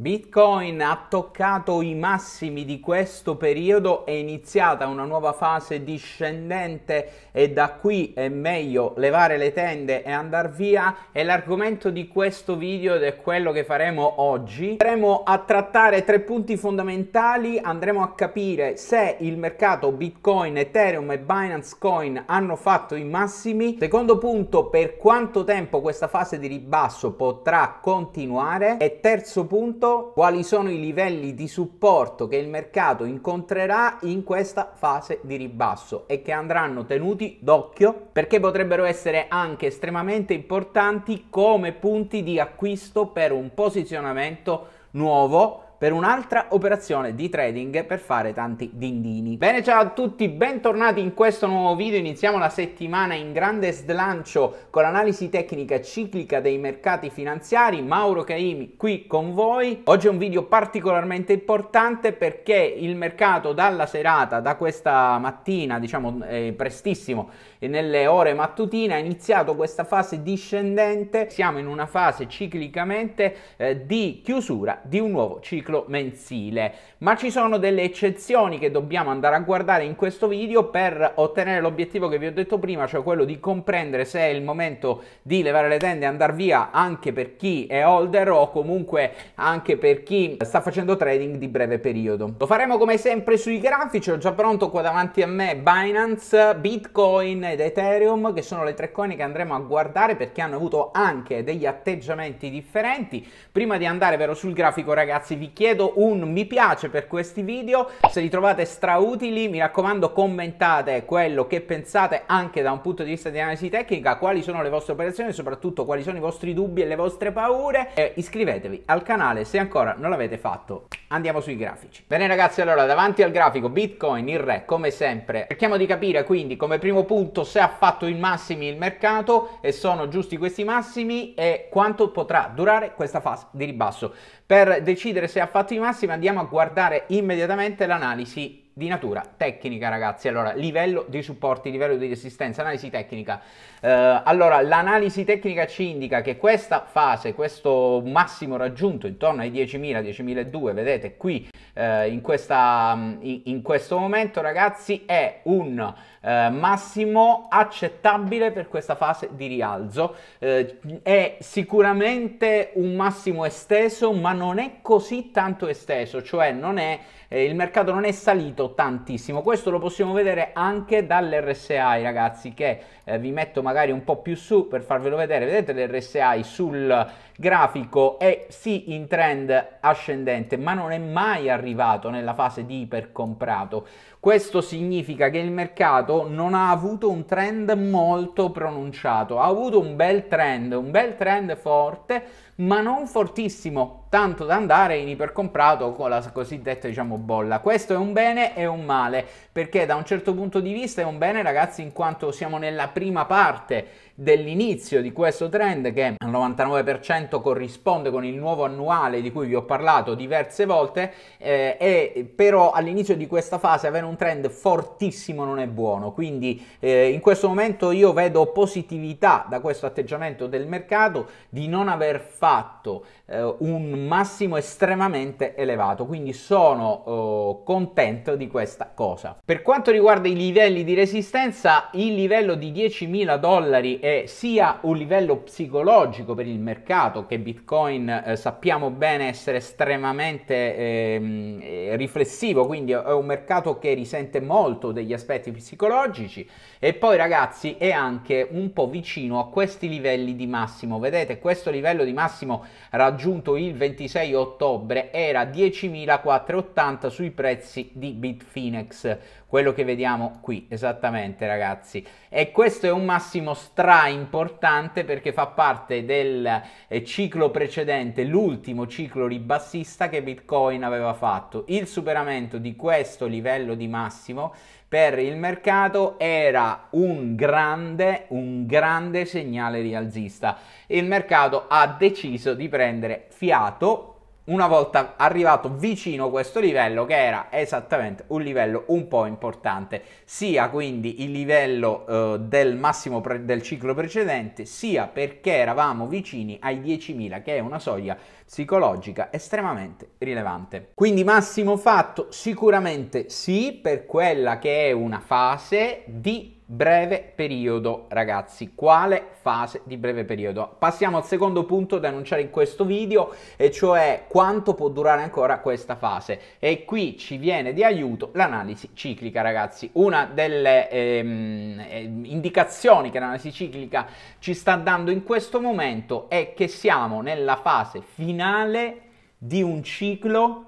Bitcoin ha toccato i massimi di questo periodo, è iniziata una nuova fase discendente e da qui è meglio levare le tende e andare via è l'argomento di questo video ed è quello che faremo oggi. Andremo a trattare tre punti fondamentali, andremo a capire se il mercato Bitcoin, Ethereum e Binance Coin hanno fatto i massimi. Secondo punto, per quanto tempo questa fase di ribasso potrà continuare e terzo punto detto quali sono i livelli di supporto che il mercato incontrerà in questa fase di ribasso e che andranno tenuti d'occhio perché potrebbero essere anche estremamente importanti come punti di acquisto per un posizionamento nuovo per un'altra operazione di trading per fare tanti dindini. Bene ciao a tutti, bentornati in questo nuovo video, iniziamo la settimana in grande slancio con l'analisi tecnica ciclica dei mercati finanziari, Mauro Caimi qui con voi. Oggi è un video particolarmente importante perché il mercato dalla serata, da questa mattina, diciamo eh, prestissimo, nelle ore mattutine, ha iniziato questa fase discendente, siamo in una fase ciclicamente eh, di chiusura di un nuovo ciclo ciclo mensile, ma ci sono delle eccezioni che dobbiamo andare a guardare in questo video per ottenere l'obiettivo che vi ho detto prima, cioè quello di comprendere se è il momento di levare le tende e andare via anche per chi è holder o comunque anche per chi sta facendo trading di breve periodo. Lo faremo come sempre sui grafici, ho già pronto qua davanti a me Binance, Bitcoin ed Ethereum che sono le tre coin che andremo a guardare perché hanno avuto anche degli atteggiamenti differenti. Prima di andare però sul grafico ragazzi vi chiedo un mi piace per questi video, se li trovate strautili mi raccomando commentate quello che pensate anche da un punto di vista di analisi tecnica, quali sono le vostre operazioni, e soprattutto quali sono i vostri dubbi e le vostre paure e iscrivetevi al canale se ancora non l'avete fatto. Andiamo sui grafici. Bene ragazzi, allora davanti al grafico Bitcoin il re come sempre. Cerchiamo di capire quindi come primo punto se ha fatto i massimi il mercato e sono giusti questi massimi e quanto potrà durare questa fase di ribasso. Per decidere se ha fatto i massimi andiamo a guardare immediatamente l'analisi di natura tecnica ragazzi allora livello di supporti livello di resistenza analisi tecnica eh, allora l'analisi tecnica ci indica che questa fase questo massimo raggiunto intorno ai 10.000 10.002 vedete qui eh, in, questa, mm, in, in, questo momento ragazzi è un eh, massimo accettabile per questa fase di rialzo eh, è sicuramente un massimo esteso ma non è così tanto esteso cioè non è eh, il mercato non è salito tantissimo. Questo lo possiamo vedere anche dall'RSI, ragazzi, che eh, vi metto magari un po' più su per farvelo vedere. Vedete l'RSI sul grafico è sì in trend ascendente, ma non è mai arrivato nella fase di ipercomprato. Questo significa che il mercato non ha avuto un trend molto pronunciato, ha avuto un bel trend, un bel trend forte ma non fortissimo, tanto da andare in ipercomprato con la cosiddetta diciamo, bolla. Questo è un bene e un male, perché da un certo punto di vista è un bene ragazzi in quanto siamo nella prima parte dell'inizio di questo trend che al 99% corrisponde con il nuovo annuale di cui vi ho parlato diverse volte eh, e però all'inizio di questa fase avere un trend fortissimo non è buono, quindi eh, in questo momento io vedo positività da questo atteggiamento del mercato di non aver fatto fatto eh, un massimo estremamente elevato, quindi sono eh, oh, contento di questa cosa. Per quanto riguarda i livelli di resistenza, il livello di 10.000 dollari è sia un livello psicologico per il mercato che Bitcoin eh, sappiamo bene essere estremamente ehm, eh, riflessivo, quindi è un mercato che risente molto degli aspetti psicologici e poi ragazzi è anche un po' vicino a questi livelli di massimo, vedete questo livello di massimo massimo raggiunto il 26 ottobre era 10.480 sui prezzi di Bitfinex quello che vediamo qui esattamente ragazzi e questo è un massimo stra importante perché fa parte del eh, ciclo precedente l'ultimo ciclo ribassista che bitcoin aveva fatto il superamento di questo livello di massimo per il mercato era un grande, un grande segnale rialzista. Il mercato ha deciso di prendere fiato una volta arrivato vicino a questo livello che era esattamente un livello un po' importante sia quindi il livello eh, del massimo pre- del ciclo precedente sia perché eravamo vicini ai 10.000 che è una soglia psicologica estremamente rilevante quindi massimo fatto sicuramente sì per quella che è una fase di Breve periodo, ragazzi. Quale fase di breve periodo? Passiamo al secondo punto da annunciare in questo video, e cioè quanto può durare ancora questa fase. E qui ci viene di aiuto l'analisi ciclica, ragazzi. Una delle ehm, eh, indicazioni che l'analisi ciclica ci sta dando in questo momento è che siamo nella fase finale di un ciclo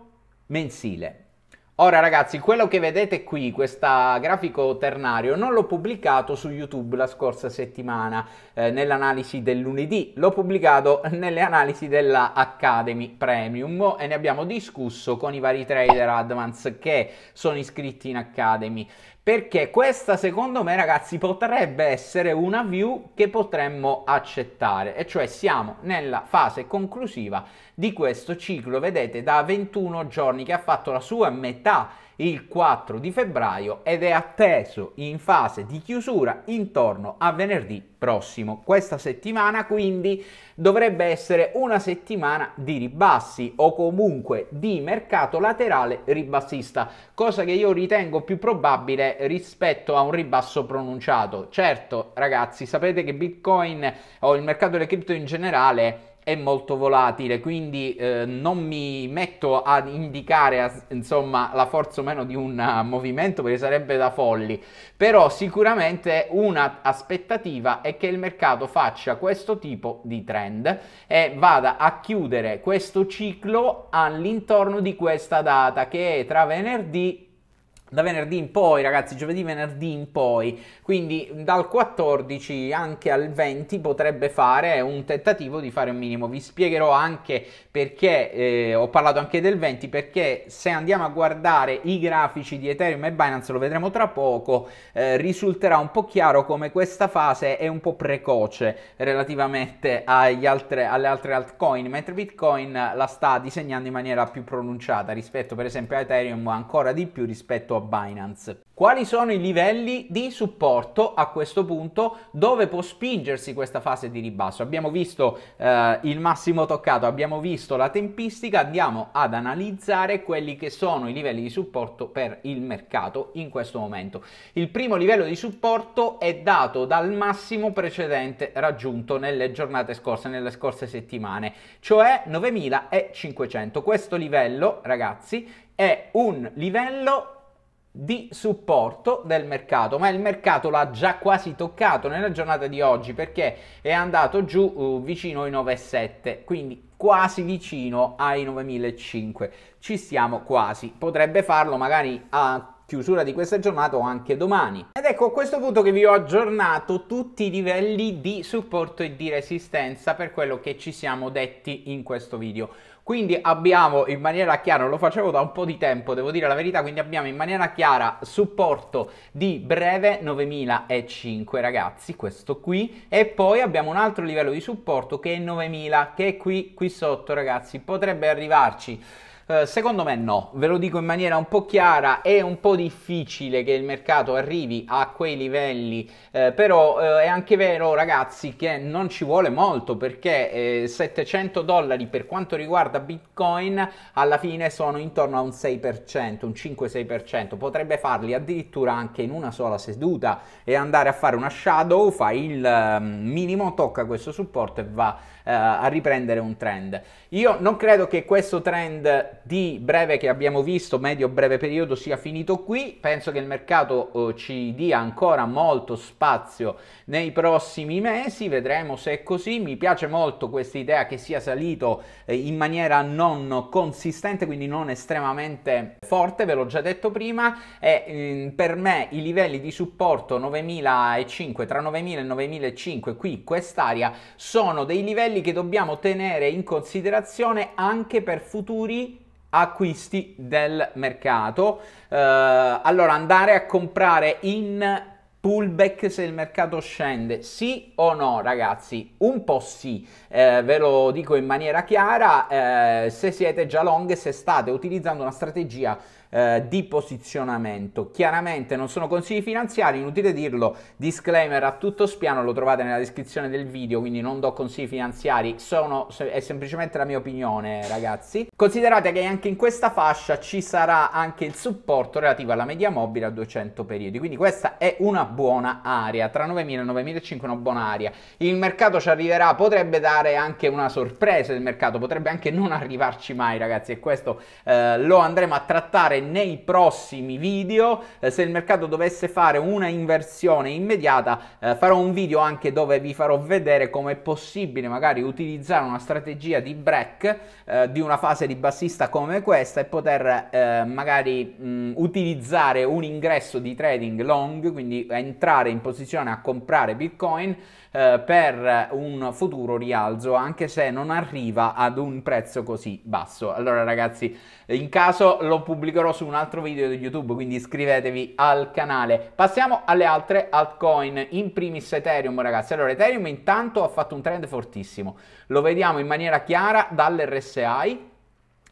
mensile. Ora ragazzi, quello che vedete qui, questo grafico ternario, non l'ho pubblicato su YouTube la scorsa settimana eh, nell'analisi del lunedì, l'ho pubblicato nelle analisi della Academy Premium e ne abbiamo discusso con i vari trader advance che sono iscritti in Academy perché questa secondo me ragazzi potrebbe essere una view che potremmo accettare e cioè siamo nella fase conclusiva di questo ciclo vedete da 21 giorni che ha fatto la sua metà il 4 di febbraio ed è atteso in fase di chiusura intorno a venerdì prossimo. Questa settimana quindi dovrebbe essere una settimana di ribassi o comunque di mercato laterale ribassista, cosa che io ritengo più probabile rispetto a un ribasso pronunciato. Certo, ragazzi, sapete che Bitcoin o il mercato delle cripto in generale è molto volatile, quindi eh, non mi metto ad indicare a, insomma, la forza o meno di un uh, movimento perché sarebbe da folli, però sicuramente una aspettativa è che il mercato faccia questo tipo di trend e vada a chiudere questo ciclo all'intorno di questa data che è tra venerdì da venerdì in poi, ragazzi, giovedì, venerdì in poi, quindi dal 14 anche al 20 potrebbe fare un tentativo di fare un minimo. Vi spiegherò anche perché, eh, ho parlato anche del 20, perché se andiamo a guardare i grafici di Ethereum e Binance, lo vedremo tra poco, eh, risulterà un po' chiaro come questa fase è un po' precoce relativamente altre, alle altre altcoin, mentre Bitcoin la sta disegnando in maniera più pronunciata rispetto per esempio a Ethereum, ancora di più rispetto a a Binance. Quali sono i livelli di supporto a questo punto dove può spingersi questa fase di ribasso? Abbiamo visto eh, il massimo toccato, abbiamo visto la tempistica, andiamo ad analizzare quelli che sono i livelli di supporto per il mercato in questo momento. Il primo livello di supporto è dato dal massimo precedente raggiunto nelle giornate scorse, nelle scorse settimane, cioè 9500. Questo livello, ragazzi, è un livello di supporto del mercato, ma il mercato l'ha già quasi toccato nella giornata di oggi perché è andato giù uh, vicino ai 9,7, quindi quasi vicino ai 9.500. Ci stiamo quasi, potrebbe farlo magari a chiusura di questa giornata o anche domani. Ed ecco a questo punto che vi ho aggiornato tutti i livelli di supporto e di resistenza per quello che ci siamo detti in questo video. Quindi abbiamo in maniera chiara, lo facevo da un po' di tempo, devo dire la verità, quindi abbiamo in maniera chiara supporto di breve 9005 ragazzi, questo qui, e poi abbiamo un altro livello di supporto che è 9000, che è qui, qui sotto ragazzi, potrebbe arrivarci eh, secondo me no, ve lo dico in maniera un po' chiara, è un po' difficile che il mercato arrivi a quei livelli, eh, però eh, è anche vero ragazzi che non ci vuole molto perché 700 eh, dollari per quanto riguarda Bitcoin alla fine sono intorno a un 6%, un 5-6%, potrebbe farli addirittura anche in una sola seduta e andare a fare una shadow, fa il mm, minimo, tocca questo supporto e va eh, a riprendere un trend. Io non credo che questo trend di breve che abbiamo visto, medio-breve periodo, sia finito qui. Penso che il mercato eh, ci dia ancora molto spazio nei prossimi mesi. Vedremo se è così. Mi piace molto questa idea che sia salito eh, in maniera non consistente, quindi non estremamente forte, ve l'ho già detto prima. E mh, mm, per me i livelli di supporto 9005, tra 9000 e 9005, qui quest'area, sono dei livelli quelli che dobbiamo tenere in considerazione anche per futuri acquisti del mercato. Eh, allora andare a comprare in pullback se il mercato scende? Sì o no, ragazzi? Un po' sì, eh, ve lo dico in maniera chiara, eh, se siete già long se state utilizzando una strategia eh, di posizionamento. Chiaramente non sono consigli finanziari, inutile dirlo, disclaimer a tutto spiano, lo trovate nella descrizione del video, quindi non do consigli finanziari, sono, è semplicemente la mia opinione ragazzi. Considerate che anche in questa fascia ci sarà anche il supporto relativo alla media mobile a 200 periodi, quindi questa è una buona area, tra 9.000 e 9.500 una buona area. Il mercato ci arriverà, potrebbe dare anche una sorpresa il mercato, potrebbe anche non arrivarci mai ragazzi e questo eh, lo andremo a trattare nei prossimi video. Eh, se il mercato dovesse fare una inversione immediata, eh, farò un video anche dove vi farò vedere come è possibile magari utilizzare una strategia di break eh, di una fase di bassista come questa e poter eh, magari mh, mm, utilizzare un ingresso di trading long, quindi entrare in posizione a comprare Bitcoin eh, per un futuro rialzo, anche se non arriva ad un prezzo così basso. Allora ragazzi, in caso lo pubblicherò su un altro video di YouTube, quindi iscrivetevi al canale. Passiamo alle altre altcoin, in primis Ethereum ragazzi. Allora Ethereum intanto ha fatto un trend fortissimo, lo vediamo in maniera chiara dall'RSI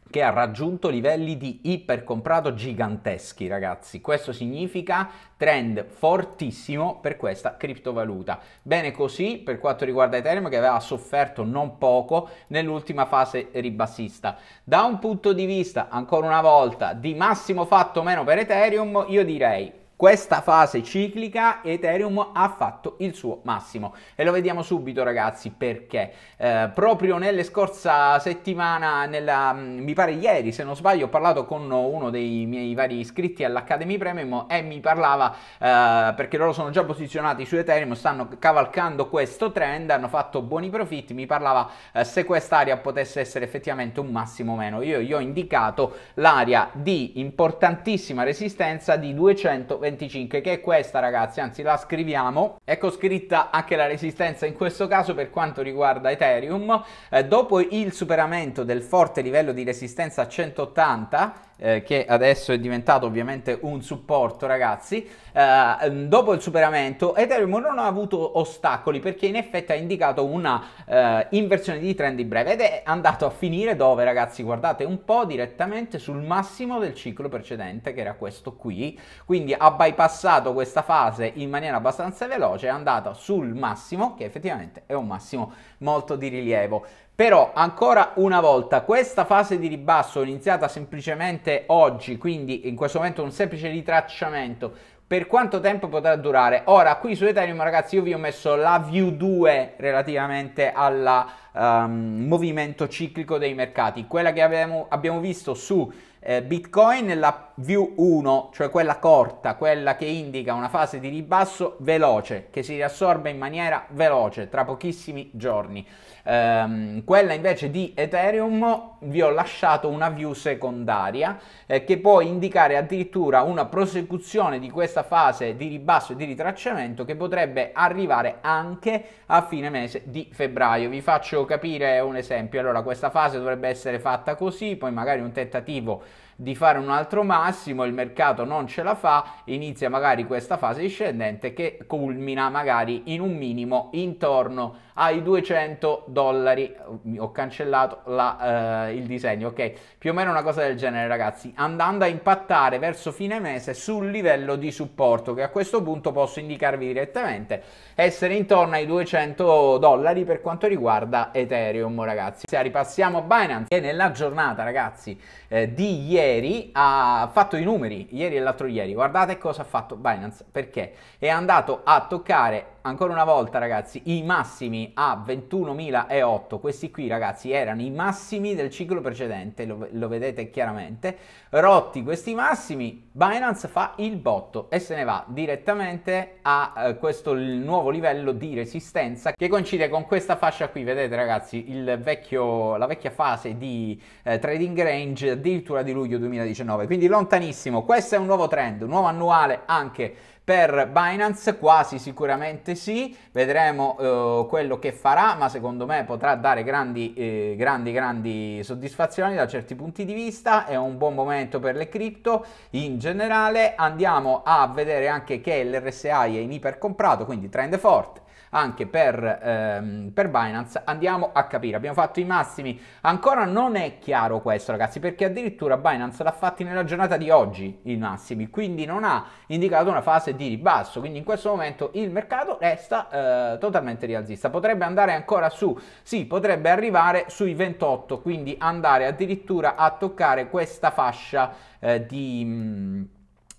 che ha raggiunto livelli di ipercomprato giganteschi, ragazzi. Questo significa trend fortissimo per questa criptovaluta. Bene così per quanto riguarda Ethereum che aveva sofferto non poco nell'ultima fase ribassista. Da un punto di vista, ancora una volta, di massimo fatto meno per Ethereum, io direi questa fase ciclica Ethereum ha fatto il suo massimo e lo vediamo subito ragazzi perché eh, proprio nelle scorsa settimana nella, mm, mi pare ieri se non sbaglio ho parlato con uno dei miei vari iscritti all'Academy Premium e mi parlava eh, perché loro sono già posizionati su Ethereum stanno cavalcando questo trend hanno fatto buoni profitti mi parlava eh, se quest'area potesse essere effettivamente un massimo o meno io gli ho indicato l'area di importantissima resistenza di 220 25 che è questa ragazzi, anzi la scriviamo. Ecco scritta anche la resistenza in questo caso per quanto riguarda Ethereum. Eh, dopo il superamento del forte livello di resistenza a 180 eh, che adesso è diventato ovviamente un supporto ragazzi, eh, dopo il superamento Ethereum non ha avuto ostacoli perché in effetti ha indicato una eh, inversione di trend di breve ed è andato a finire dove ragazzi guardate un po' direttamente sul massimo del ciclo precedente che era questo qui, quindi ha bypassato questa fase in maniera abbastanza veloce, è andata sul massimo che effettivamente è un massimo molto di rilievo. Però ancora una volta questa fase di ribasso è iniziata semplicemente presente oggi, quindi in questo momento un semplice ritracciamento, per quanto tempo potrà durare? Ora, qui su Ethereum, ragazzi, io vi ho messo la view 2 relativamente al um, ehm, movimento ciclico dei mercati, quella che abbiamo, abbiamo visto su eh, Bitcoin la view 1, cioè quella corta, quella che indica una fase di ribasso veloce, che si riassorbe in maniera veloce, tra pochissimi giorni. Ehm, quella invece di Ethereum vi ho lasciato una view secondaria eh, che può indicare addirittura una prosecuzione di questa fase di ribasso e di ritracciamento che potrebbe arrivare anche a fine mese di febbraio. Vi faccio capire un esempio. Allora, questa fase dovrebbe essere fatta così, poi magari un tentativo di fare un altro massimo, il mercato non ce la fa, inizia magari questa fase discendente che culmina magari in un minimo intorno ai 200 dollari. Ho cancellato la, eh, il disegno, ok? Più o meno una cosa del genere, ragazzi. Andando a impattare verso fine mese sul livello di supporto che a questo punto posso indicarvi direttamente essere intorno ai 200 dollari per quanto riguarda Ethereum, ragazzi. Se ripassiamo Binance, che nella giornata, ragazzi, eh, di ieri ieri ha fatto i numeri, ieri e l'altro ieri, guardate cosa ha fatto Binance, perché è andato a toccare ancora una volta ragazzi i massimi a 21.008 questi qui ragazzi erano i massimi del ciclo precedente lo, lo, vedete chiaramente rotti questi massimi Binance fa il botto e se ne va direttamente a eh, questo nuovo livello di resistenza che coincide con questa fascia qui vedete ragazzi il vecchio, la vecchia fase di eh, trading range addirittura di luglio 2019 quindi lontanissimo questo è un nuovo trend un nuovo annuale anche per Binance quasi sicuramente sì, vedremo eh, quello che farà, ma secondo me potrà dare grandi, eh, grandi, grandi soddisfazioni da certi punti di vista, è un buon momento per le cripto in generale. Andiamo a vedere anche che l'RSI è in ipercomprato, quindi trend forte anche per, ehm, per Binance, andiamo a capire. Abbiamo fatto i massimi, ancora non è chiaro questo ragazzi, perché addirittura Binance l'ha fatti nella giornata di oggi i massimi, quindi non ha indicato una fase di ribasso, quindi in questo momento il mercato resta eh, totalmente rialzista. Potrebbe andare ancora su, sì, potrebbe arrivare sui 28, quindi andare addirittura a toccare questa fascia eh, di, mm,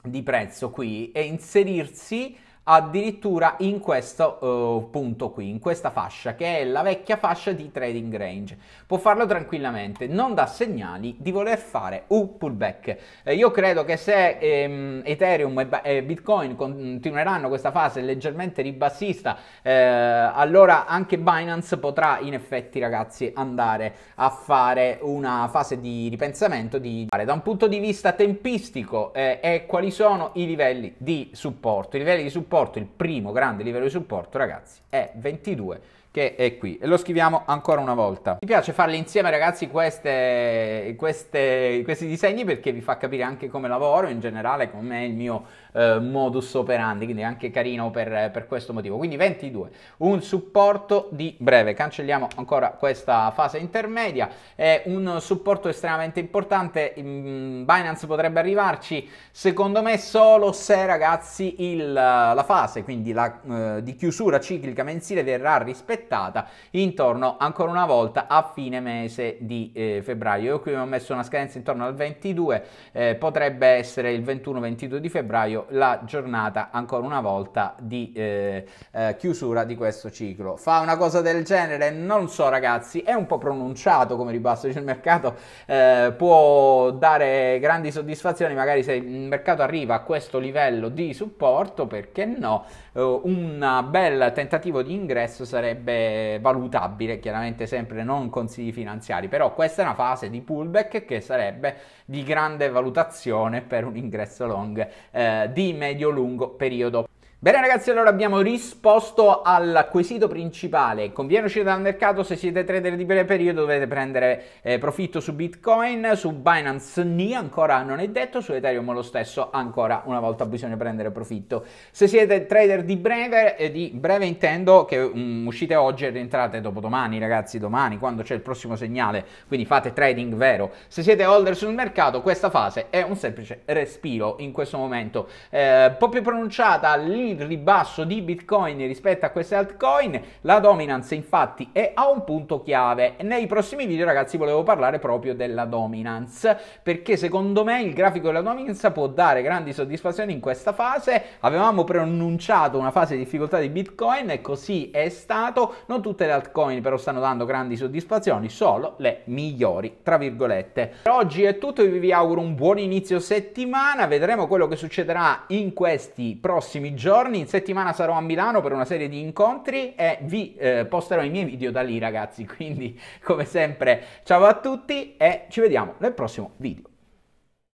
di prezzo qui e inserirsi addirittura in questo uh, punto qui, in questa fascia che è la vecchia fascia di trading range. Può farlo tranquillamente, non dà segnali di voler fare un pullback. Eh, io credo che se ehm, Ethereum e, e, Bitcoin continueranno questa fase leggermente ribassista, eh, allora anche Binance potrà in effetti ragazzi andare a fare una fase di ripensamento di da un punto di vista tempistico eh, e quali sono i livelli di supporto. I livelli di supporto supporto, il primo grande livello di supporto, ragazzi, è 22 che è qui e lo scriviamo ancora una volta. Mi piace farle insieme ragazzi queste, queste, questi disegni perché vi fa capire anche come lavoro in generale, com'è il mio eh, modus operandi, quindi è anche carino per, per, questo motivo. Quindi 22, un supporto di breve, cancelliamo ancora questa fase intermedia, è un supporto estremamente importante, Binance potrebbe arrivarci secondo me solo se ragazzi il, la fase, quindi la, eh, di chiusura ciclica mensile verrà rispettata aspettata intorno ancora una volta a fine mese di eh, febbraio. Io qui ho messo una scadenza intorno al 22, eh, potrebbe essere il 21-22 di febbraio la giornata ancora una volta di eh, eh, chiusura di questo ciclo. Fa una cosa del genere? Non so ragazzi, è un po' pronunciato come ribasso del mercato, eh, può dare grandi soddisfazioni magari se il mercato arriva a questo livello di supporto, perché no? Eh, un bel tentativo di ingresso sarebbe sarebbe valutabile, chiaramente sempre non consigli finanziari, però questa è una fase di pullback che sarebbe di grande valutazione per un ingresso long eh, di medio-lungo periodo. Bene ragazzi, allora abbiamo risposto al quesito principale. Conviene uscire dal mercato se siete trader di breve periodo, dovete prendere eh, profitto su Bitcoin, su Binance ni ancora non è detto, su Ethereum lo stesso, ancora una volta bisogna prendere profitto. Se siete trader di breve, eh, di breve intendo che um, uscite oggi e rientrate dopo domani, ragazzi, domani quando c'è il prossimo segnale, quindi fate trading vero. Se siete holder sul mercato, questa fase è un semplice respiro in questo momento. Eh, un po' più pronunciata lì il ribasso di Bitcoin rispetto a queste altcoin, la dominance infatti è a un punto chiave. Nei prossimi video ragazzi volevo parlare proprio della dominance, perché secondo me il grafico della dominance può dare grandi soddisfazioni in questa fase. Avevamo preannunciato una fase di difficoltà di Bitcoin e così è stato. Non tutte le altcoin però stanno dando grandi soddisfazioni, solo le migliori, tra virgolette. Per oggi è tutto, vi auguro un buon inizio settimana, vedremo quello che succederà in questi prossimi giorni giorni, in settimana sarò a Milano per una serie di incontri e vi eh, posterò i miei video da lì ragazzi, quindi come sempre ciao a tutti e ci vediamo nel prossimo video.